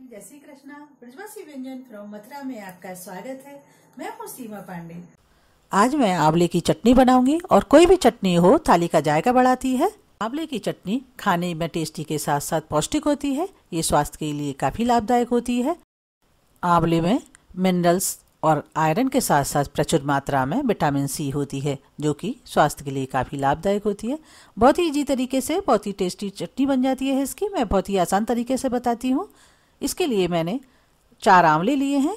जय श्री कृष्णा ब्रजवासी व्यंजन फ्रॉम मथुरा में आपका स्वागत है मैं हूँ सीमा पांडे आज मैं आंवले की चटनी बनाऊंगी और कोई भी चटनी हो थाली का जायका बढ़ाती है आंवले की चटनी खाने में टेस्टी के साथ साथ पौष्टिक होती है ये स्वास्थ्य के लिए काफ़ी लाभदायक होती है आंवले में मिनरल्स और आयरन के साथ साथ प्रचुर मात्रा में विटामिन सी होती है जो कि स्वास्थ्य के लिए काफ़ी लाभदायक होती है बहुत ही ईजी तरीके से बहुत ही टेस्टी चटनी बन जाती है इसकी मैं बहुत ही आसान तरीके से बताती हूँ इसके लिए मैंने चार आंवले लिए हैं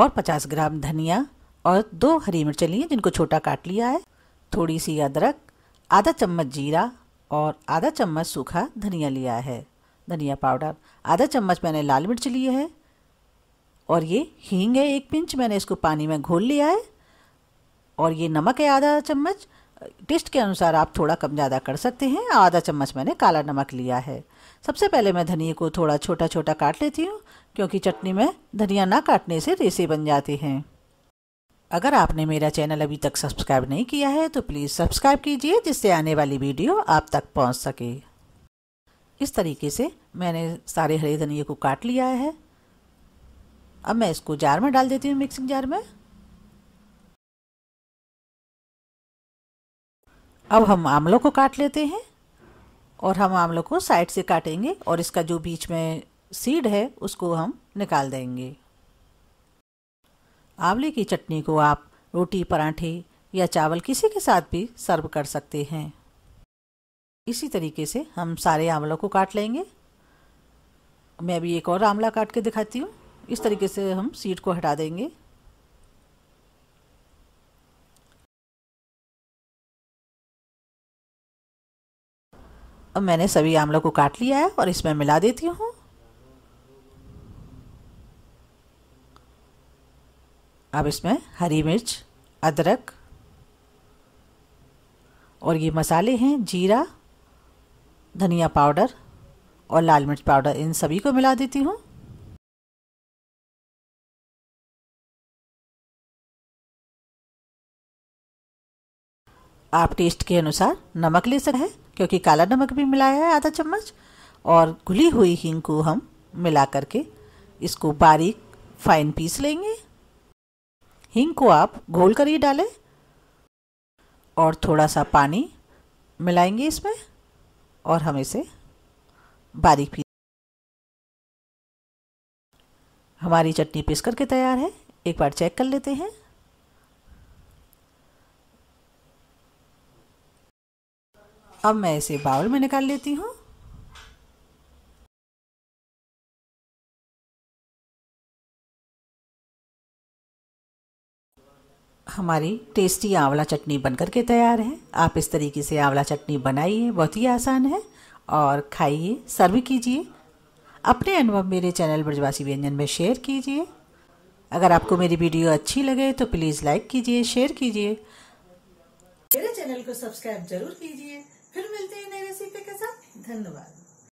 और 50 ग्राम धनिया और दो हरी मिर्च लिए हैं जिनको छोटा काट लिया है थोड़ी सी अदरक आधा चम्मच जीरा और आधा चम्मच सूखा धनिया लिया है धनिया पाउडर आधा चम्मच मैंने लाल मिर्च लिए है और ये हींग है एक पिंच मैंने इसको पानी में घोल लिया है और ये नमक है आधा चम्मच टेस्ट के अनुसार आप थोड़ा कम ज़्यादा कर सकते हैं आधा चम्मच मैंने काला नमक लिया है सबसे पहले मैं धनिए को थोड़ा छोटा छोटा काट लेती हूँ क्योंकि चटनी में धनिया ना काटने से रेसे बन जाते हैं अगर आपने मेरा चैनल अभी तक सब्सक्राइब नहीं किया है तो प्लीज़ सब्सक्राइब कीजिए जिससे आने वाली वीडियो आप तक पहुँच सके इस तरीके से मैंने सारे हरे धनिए को काट लिया है अब मैं इसको जार में डाल देती हूँ मिक्सिंग जार में अब हम आमलों को काट लेते हैं और हम आमलों को साइड से काटेंगे और इसका जो बीच में सीड है उसको हम निकाल देंगे आंवले की चटनी को आप रोटी पराठे या चावल किसी के साथ भी सर्व कर सकते हैं इसी तरीके से हम सारे आंवलों को काट लेंगे मैं अभी एक और आंवला काट के दिखाती हूँ इस तरीके से हम सीड को हटा देंगे अब मैंने सभी आंवला को काट लिया है और इसमें मिला देती हूँ अब इसमें हरी मिर्च अदरक और ये मसाले हैं जीरा धनिया पाउडर और लाल मिर्च पाउडर इन सभी को मिला देती हूँ आप टेस्ट के अनुसार नमक ले सकते हैं क्योंकि काला नमक भी मिलाया है आधा चम्मच और घुली हुई हींग को हम मिला करके इसको बारीक फाइन पीस लेंगे हींग को आप घोल कर ही डालें और थोड़ा सा पानी मिलाएंगे इसमें और हम इसे बारीक पीस हमारी चटनी पीस करके तैयार है एक बार चेक कर लेते हैं अब मैं इसे बाउल में निकाल लेती हूँ हमारी टेस्टी आंवला चटनी बनकर के तैयार है आप इस तरीके से आंवला चटनी बनाइए बहुत ही आसान है और खाइए सर्व कीजिए अपने अनुभव मेरे चैनल ब्रजवासी व्यंजन में शेयर कीजिए अगर आपको मेरी वीडियो अच्छी लगे तो प्लीज़ लाइक कीजिए शेयर कीजिए मेरे चैनल को सब्सक्राइब जरूर कीजिए फिर मिलते हैं नई रेसिपी के साथ धन्यवाद